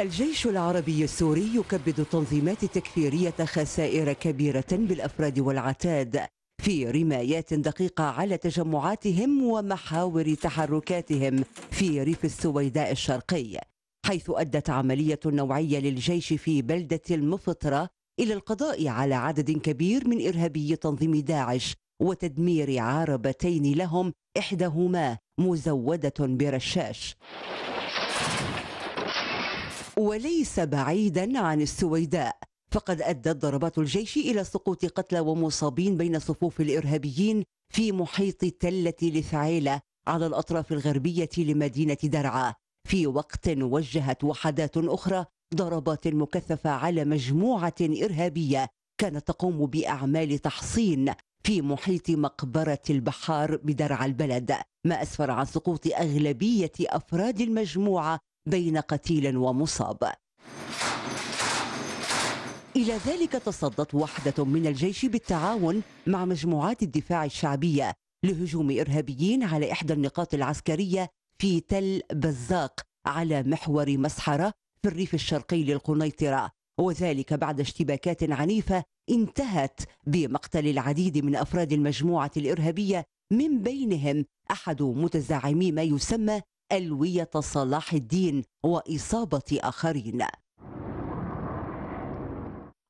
الجيش العربي السوري يكبد تنظيمات تكفيرية خسائر كبيرة بالأفراد والعتاد في رمايات دقيقة على تجمعاتهم ومحاور تحركاتهم في ريف السويداء الشرقي حيث أدت عملية نوعية للجيش في بلدة المفطرة إلى القضاء على عدد كبير من إرهابي تنظيم داعش وتدمير عربتين لهم إحداهما مزودة برشاش وليس بعيدا عن السويداء فقد أدت ضربات الجيش إلى سقوط قتلى ومصابين بين صفوف الإرهابيين في محيط تلة لثعيلة على الأطراف الغربية لمدينة درعا في وقت وجهت وحدات أخرى ضربات مكثفة على مجموعة إرهابية كانت تقوم بأعمال تحصين في محيط مقبرة البحار بدرع البلد ما أسفر عن سقوط أغلبية أفراد المجموعة بين قتيل ومصاب إلى ذلك تصدت وحدة من الجيش بالتعاون مع مجموعات الدفاع الشعبية لهجوم إرهابيين على إحدى النقاط العسكرية في تل بزاق على محور مسحرة في الريف الشرقي للقنيطرة وذلك بعد اشتباكات عنيفة انتهت بمقتل العديد من أفراد المجموعة الإرهابية من بينهم أحد متزعمي ما يسمى ألوية صلاح الدين وإصابة آخرين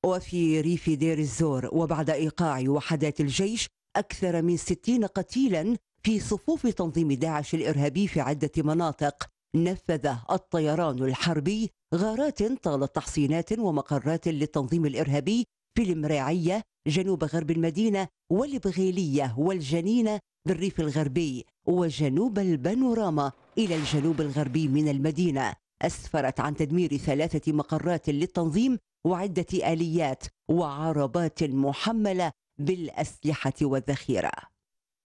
وفي ريف دير الزور وبعد إيقاع وحدات الجيش أكثر من 60 قتيلا في صفوف تنظيم داعش الإرهابي في عدة مناطق نفذ الطيران الحربي غارات طالت تحصينات ومقرات للتنظيم الإرهابي في المراعية جنوب غرب المدينة والبغيلية والجنينة بالريف الغربي وجنوب البانوراما إلى الجنوب الغربي من المدينة أسفرت عن تدمير ثلاثة مقرات للتنظيم وعدة آليات وعربات محملة بالأسلحة والذخيرة